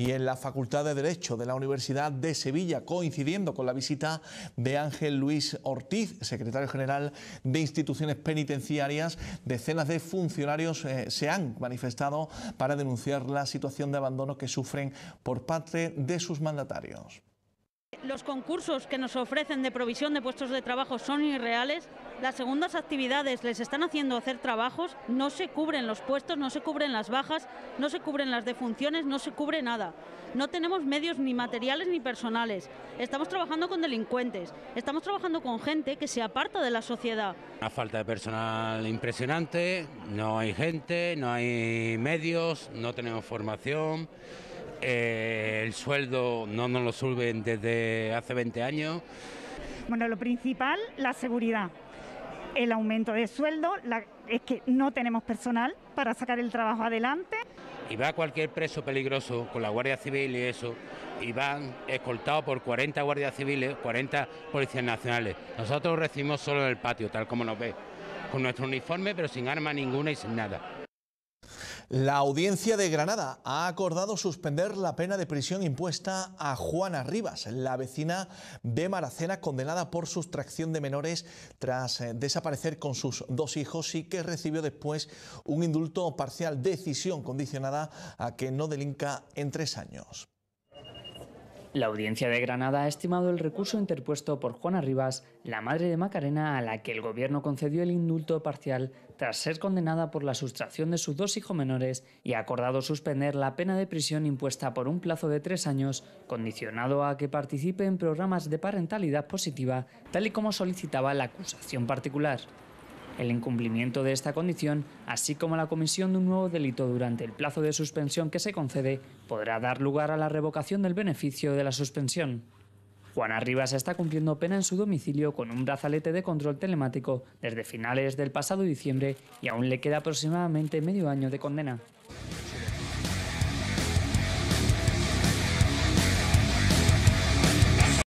y en la Facultad de Derecho de la Universidad de Sevilla, coincidiendo con la visita de Ángel Luis Ortiz, secretario general de instituciones penitenciarias. Decenas de funcionarios eh, se han manifestado para denunciar la situación de abandono que sufren por parte de sus mandatarios los concursos que nos ofrecen de provisión de puestos de trabajo son irreales, las segundas actividades les están haciendo hacer trabajos, no se cubren los puestos, no se cubren las bajas, no se cubren las defunciones, no se cubre nada. No tenemos medios ni materiales ni personales. Estamos trabajando con delincuentes, estamos trabajando con gente que se aparta de la sociedad. Una falta de personal impresionante, no hay gente, no hay medios, no tenemos formación. Eh, el sueldo no nos lo suben desde hace 20 años. Bueno, lo principal, la seguridad. El aumento de sueldo, es que no tenemos personal para sacar el trabajo adelante. Y va cualquier preso peligroso con la Guardia Civil y eso, y van escoltados por 40 guardias civiles, 40 policías nacionales. Nosotros recibimos solo en el patio, tal como nos ve, con nuestro uniforme, pero sin arma ninguna y sin nada. La audiencia de Granada ha acordado suspender la pena de prisión impuesta a Juana Rivas, la vecina de Maracena condenada por sustracción de menores tras eh, desaparecer con sus dos hijos y que recibió después un indulto parcial, decisión condicionada a que no delinca en tres años. La audiencia de Granada ha estimado el recurso interpuesto por Juana Rivas, la madre de Macarena a la que el gobierno concedió el indulto parcial tras ser condenada por la sustracción de sus dos hijos menores y ha acordado suspender la pena de prisión impuesta por un plazo de tres años, condicionado a que participe en programas de parentalidad positiva, tal y como solicitaba la acusación particular. El incumplimiento de esta condición, así como la comisión de un nuevo delito durante el plazo de suspensión que se concede, podrá dar lugar a la revocación del beneficio de la suspensión. Juana Rivas está cumpliendo pena en su domicilio con un brazalete de control telemático desde finales del pasado diciembre y aún le queda aproximadamente medio año de condena.